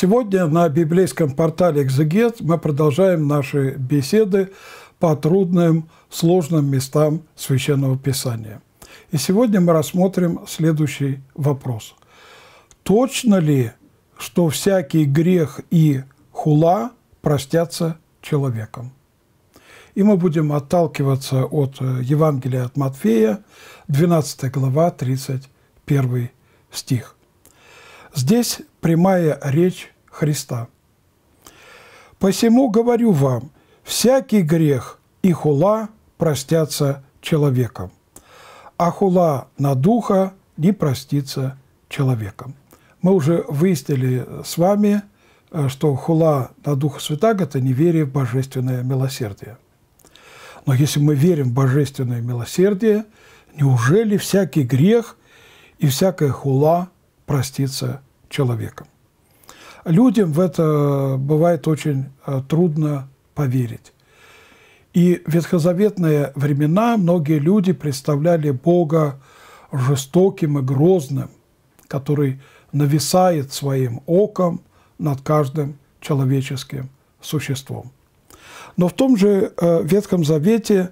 Сегодня на библейском портале «Экзегет» мы продолжаем наши беседы по трудным, сложным местам Священного Писания. И сегодня мы рассмотрим следующий вопрос. Точно ли, что всякий грех и хула простятся человеком? И мы будем отталкиваться от э, Евангелия от Матфея, 12 глава, 31 стих. Здесь прямая речь Христа. «Посему говорю вам, всякий грех и хула простятся человеком, а хула на духа не простится человеком». Мы уже выяснили с вами, э, что хула на Духа Святаго – это неверие в божественное милосердие. Но если мы верим в божественное милосердие, неужели всякий грех и всякая хула – проститься человеком. Людям в это бывает очень э, трудно поверить. И в ветхозаветные времена многие люди представляли Бога жестоким и грозным, который нависает своим оком над каждым человеческим существом. Но в том же э, Ветхом Завете,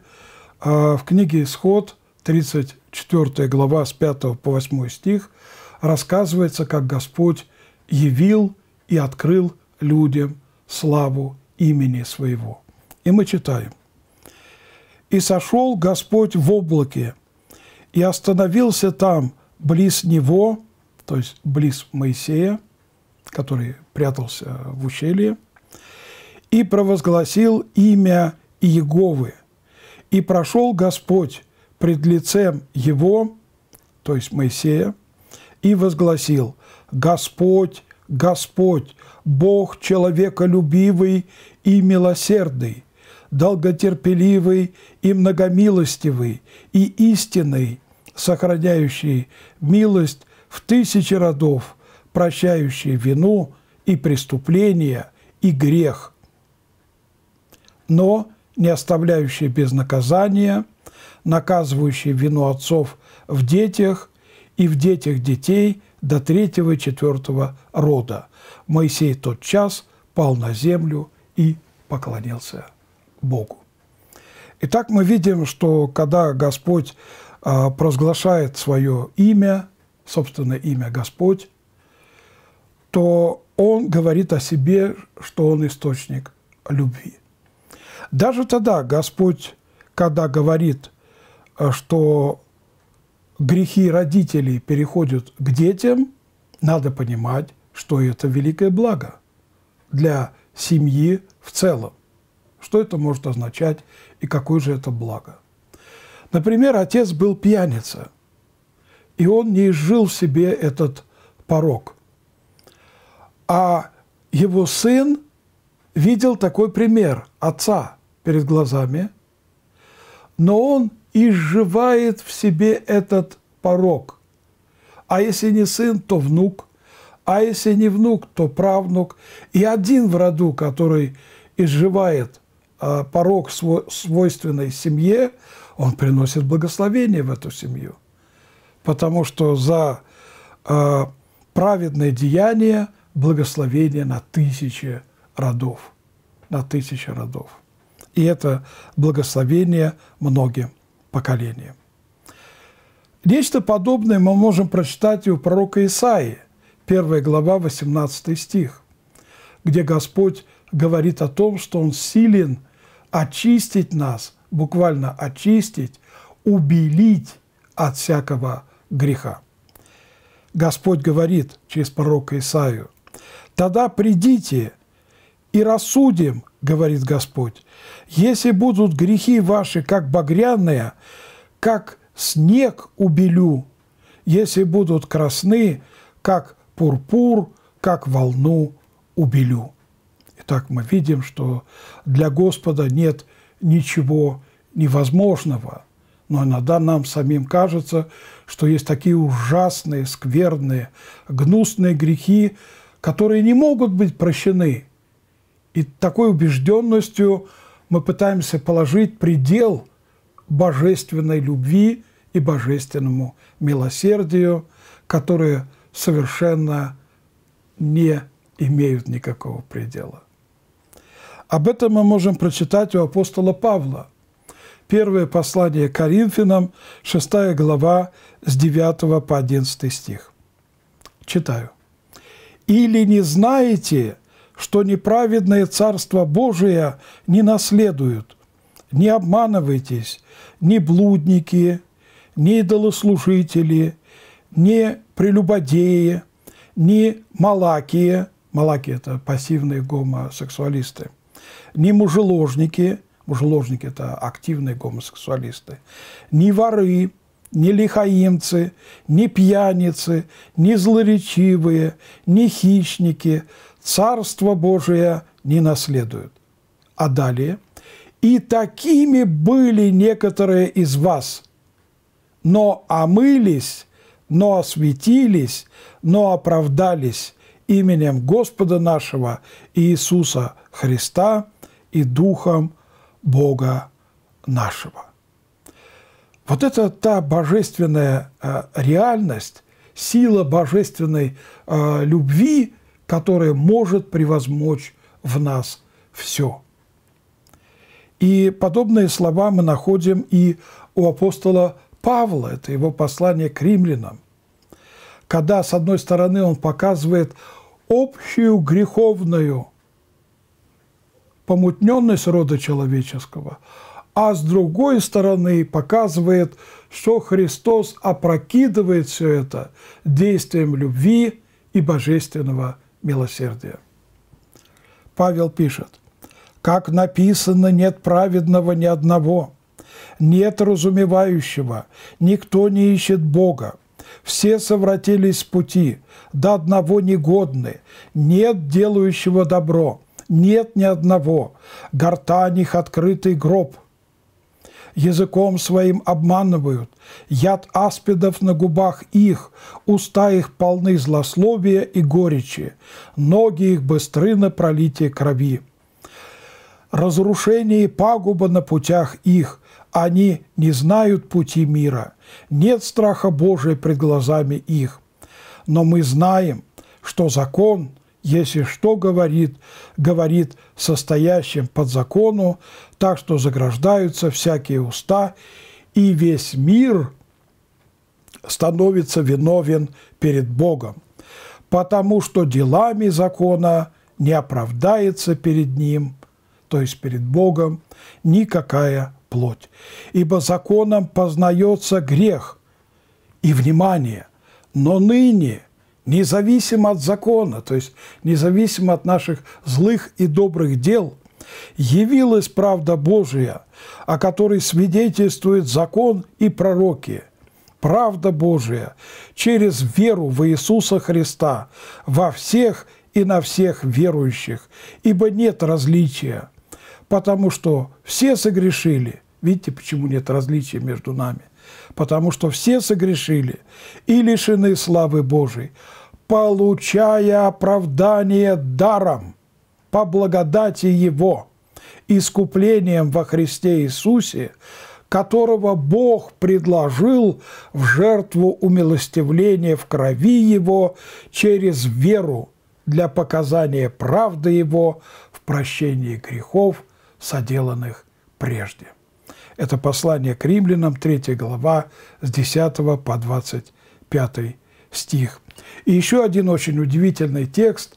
э, в книге «Исход», 34 глава с 5 по 8 стих – рассказывается, как Господь явил и открыл людям славу имени своего. И мы читаем. «И сошел Господь в облаке, и остановился там близ Него, то есть близ Моисея, который прятался в ущелье, и провозгласил имя Иеговы. И прошел Господь пред лицем Его, то есть Моисея, и возгласил «Господь, Господь, Бог человеколюбивый и милосердный, долготерпеливый и многомилостивый, и истинный, сохраняющий милость в тысячи родов, прощающий вину и преступление и грех, но не оставляющий без наказания, наказывающий вину отцов в детях и в детях детей до третьего-четвертого рода. Моисей тот час пал на землю и поклонился Богу. Итак, мы видим, что когда Господь а, провозглашает свое имя, собственное имя Господь, то Он говорит о себе, что Он источник любви. Даже тогда Господь, когда говорит, а, что грехи родителей переходят к детям, надо понимать, что это великое благо для семьи в целом. Что это может означать и какое же это благо? Например, отец был пьяница, и он не изжил в себе этот порог. А его сын видел такой пример отца перед глазами, но он изживает в себе этот порог. А если не сын, то внук, а если не внук, то правнук. И один в роду, который изживает э, а, порог свойственной семье, он приносит благословение в эту семью. Потому что за а, праведное деяние благословение на тысячи родов. На тысячи родов. И это благословение многим поколениям. Нечто подобное мы можем прочитать и у пророка Исаии, 1 глава, 18 стих, где Господь говорит о том, что Он силен очистить нас, буквально очистить, убелить от всякого греха. Господь говорит через пророка Исаию, «Тогда придите и рассудим говорит Господь, если будут грехи ваши, как багряные, как снег убелю, если будут красны, как пурпур, как волну убелю. Итак, мы видим, что для Господа нет ничего невозможного. Но иногда нам самим кажется, что есть такие ужасные, скверные, гнусные грехи, которые не могут быть прощены – и такой убежденностью мы пытаемся положить предел божественной любви и божественному милосердию, которые совершенно не имеют никакого предела. Об этом мы можем прочитать у апостола Павла. Первое послание Коринфянам, 6 глава, с 9 по 11 стих. Читаю. «Или не знаете, что неправедное Царство Божие не наследуют. Не обманывайтесь, ни блудники, ни идолослужители, ни прелюбодеи, ни малакие, малаки – это пассивные гомосексуалисты, ни мужеложники, мужеложники – это активные гомосексуалисты, ни воры – ни лихаимцы, ни пьяницы, ни злоречивые, ни хищники Царство Божие не наследуют. А далее. «И такими были некоторые из вас, но омылись, но осветились, но оправдались именем Господа нашего Иисуса Христа и Духом Бога нашего». Вот это та божественная э, реальность, сила божественной э, любви, которая может превозмочь в нас все. И подобные слова мы находим и у апостола Павла, это его послание к римлянам, когда, с одной стороны, он показывает общую греховную помутненность рода человеческого – а с другой стороны показывает, что Христос опрокидывает все это действием любви и божественного милосердия. Павел пишет, «Как написано, нет праведного ни одного, нет разумевающего, никто не ищет Бога, все совратились с пути, до одного негодны, нет делающего добро, нет ни одного, гортань их открытый гроб – языком своим обманывают, яд аспидов на губах их, уста их полны злословия и горечи, ноги их быстры на пролитие крови. Разрушение и пагуба на путях их, они не знают пути мира, нет страха Божия пред глазами их. Но мы знаем, что закон – если что говорит, говорит состоящим под закону, так что заграждаются всякие уста, и весь мир становится виновен перед Богом, потому что делами закона не оправдается перед Ним, то есть перед Богом, никакая плоть. Ибо законом познается грех и внимание, но ныне – независимо от закона, то есть независимо от наших злых и добрых дел, явилась правда Божия, о которой свидетельствует закон и пророки. Правда Божия через веру в Иисуса Христа во всех и на всех верующих, ибо нет различия, потому что все согрешили. Видите, почему нет различия между нами – потому что все согрешили и лишены славы Божией, получая оправдание даром по благодати Его, искуплением во Христе Иисусе, которого Бог предложил в жертву умилостивления в крови Его через веру для показания правды Его в прощении грехов, соделанных прежде. Это послание к римлянам, 3 глава, с 10 по 25 стих. И еще один очень удивительный текст,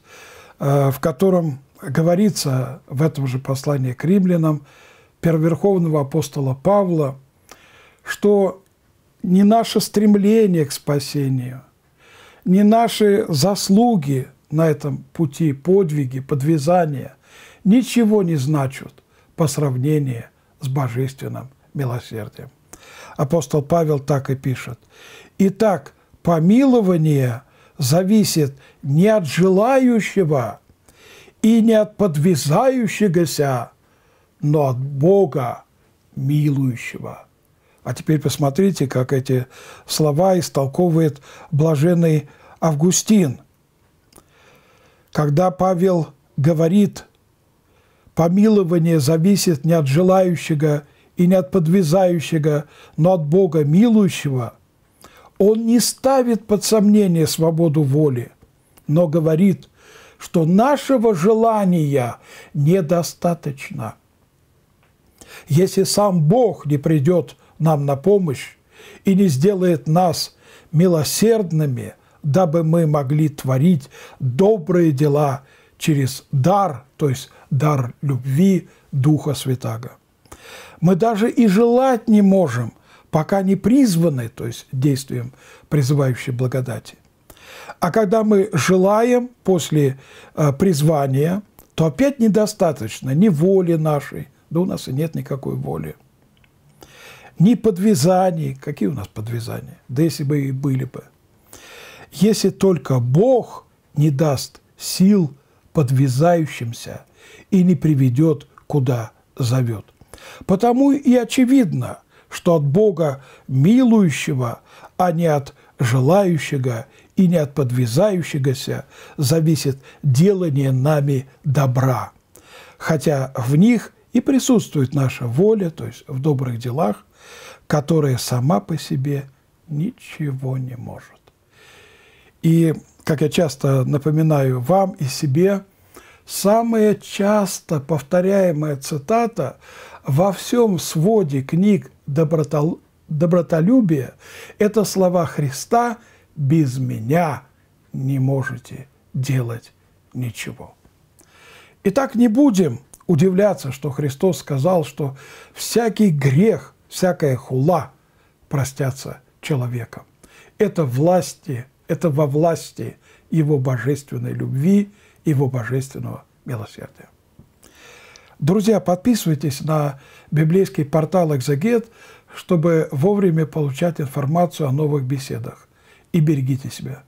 э, в котором говорится в этом же послании к римлянам первоверховного апостола Павла, что не наше стремление к спасению, не наши заслуги на этом пути, подвиги, подвязания ничего не значат по сравнению с божественным милосердием. Апостол Павел так и пишет. Итак, помилование зависит не от желающего и не от подвязающегося, но от Бога милующего. А теперь посмотрите, как эти слова истолковывает блаженный Августин. Когда Павел говорит – Помилование зависит не от желающего и не от подвязающего, но от Бога милующего. Он не ставит под сомнение свободу воли, но говорит, что нашего желания недостаточно. Если сам Бог не придет нам на помощь и не сделает нас милосердными, дабы мы могли творить добрые дела через дар, то есть дар любви Духа Святаго. Мы даже и желать не можем, пока не призваны, то есть действием призывающей благодати. А когда мы желаем после э, призвания, то опять недостаточно ни воли нашей, да у нас и нет никакой воли, ни подвязаний, какие у нас подвязания, да если бы и были бы. Если только Бог не даст сил подвязающимся и не приведет, куда зовет. Потому и очевидно, что от Бога милующего, а не от желающего и не от подвязающегося зависит делание нами добра. Хотя в них и присутствует наша воля, то есть в добрых делах, которая сама по себе ничего не может. И, как я часто напоминаю вам и себе, Самая часто повторяемая цитата во всем своде книг добротол... «Добротолюбие» – это слова Христа «без меня не можете делать ничего». Итак, не будем удивляться, что Христос сказал, что всякий грех, всякая хула простятся человеком. Это власти, это во власти Его божественной любви – его божественного милосердия. Друзья, подписывайтесь на библейский портал Экзагет, чтобы вовремя получать информацию о новых беседах. И берегите себя.